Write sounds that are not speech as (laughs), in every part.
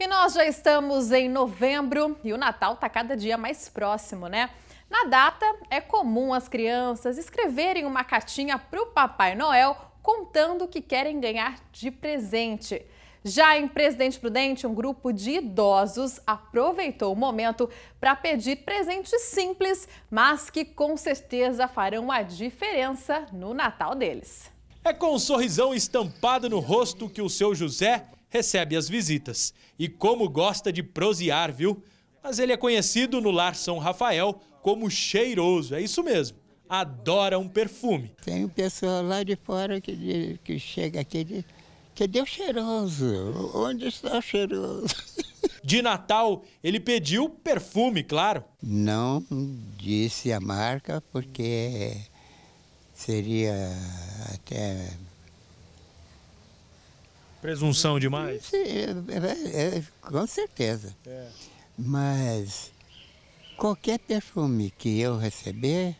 E nós já estamos em novembro e o Natal está cada dia mais próximo, né? Na data, é comum as crianças escreverem uma cartinha para o Papai Noel contando o que querem ganhar de presente. Já em Presidente Prudente, um grupo de idosos aproveitou o momento para pedir presentes simples, mas que com certeza farão a diferença no Natal deles. É com um sorrisão estampado no rosto que o seu José recebe as visitas. E como gosta de prosear, viu? Mas ele é conhecido no Lar São Rafael como cheiroso, é isso mesmo. Adora um perfume. Tem um pessoal lá de fora que, que chega aqui e diz, que deu cheiroso, onde está o cheiroso? (laughs) De Natal, ele pediu perfume, claro. Não disse a marca, porque seria até Presunção demais? Sim, é, é, é com certeza. É. Mas qualquer perfume que eu receber,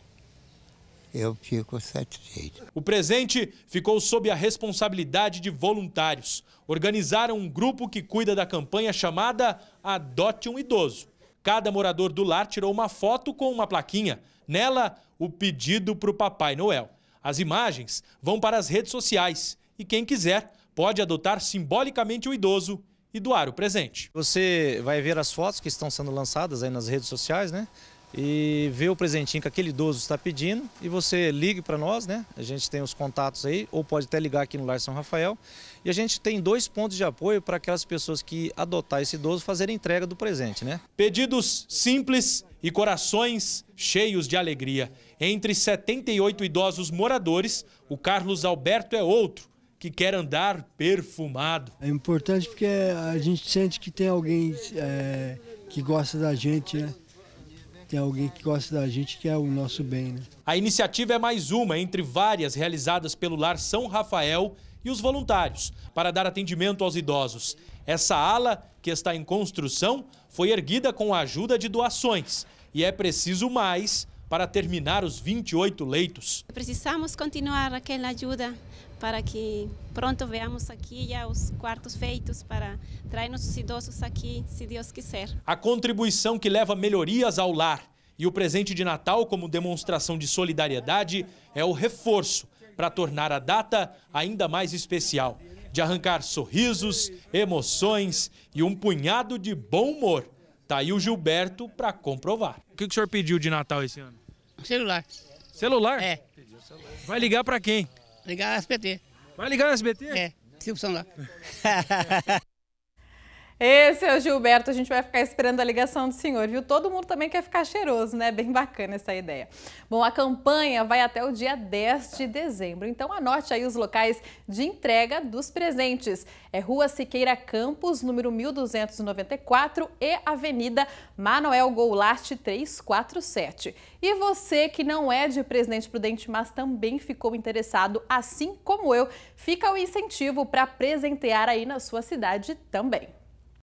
eu fico satisfeito. O presente ficou sob a responsabilidade de voluntários. Organizaram um grupo que cuida da campanha chamada Adote um Idoso. Cada morador do lar tirou uma foto com uma plaquinha. Nela, o pedido para o Papai Noel. As imagens vão para as redes sociais e quem quiser pode adotar simbolicamente o idoso e doar o presente. Você vai ver as fotos que estão sendo lançadas aí nas redes sociais, né? E ver o presentinho que aquele idoso está pedindo e você ligue para nós, né? A gente tem os contatos aí, ou pode até ligar aqui no Lar São Rafael. E a gente tem dois pontos de apoio para aquelas pessoas que adotar esse idoso fazer entrega do presente, né? Pedidos simples e corações cheios de alegria. Entre 78 idosos moradores, o Carlos Alberto é outro que quer andar perfumado. É importante porque a gente sente que tem alguém é, que gosta da gente, né? Tem alguém que gosta da gente que é o nosso bem, né? A iniciativa é mais uma entre várias realizadas pelo Lar São Rafael e os voluntários para dar atendimento aos idosos. Essa ala, que está em construção, foi erguida com a ajuda de doações e é preciso mais para terminar os 28 leitos. Precisamos continuar aquela ajuda para que pronto vejamos aqui já os quartos feitos para trazer nossos idosos aqui, se Deus quiser. A contribuição que leva melhorias ao lar e o presente de Natal como demonstração de solidariedade é o reforço para tornar a data ainda mais especial, de arrancar sorrisos, emoções e um punhado de bom humor Tá aí o Gilberto para comprovar. O que, que o senhor pediu de Natal esse ano? Celular. Celular? É. Vai ligar para quem? Ligar a SBT. Vai ligar a SBT? É. Silvio lá. (laughs) Esse é o Gilberto, a gente vai ficar esperando a ligação do senhor, viu? Todo mundo também quer ficar cheiroso, né? Bem bacana essa ideia. Bom, a campanha vai até o dia 10 de dezembro, então anote aí os locais de entrega dos presentes. É Rua Siqueira Campos, número 1294 e Avenida Manoel Goulart 347. E você que não é de Presidente Prudente, mas também ficou interessado, assim como eu, fica o incentivo para presentear aí na sua cidade também.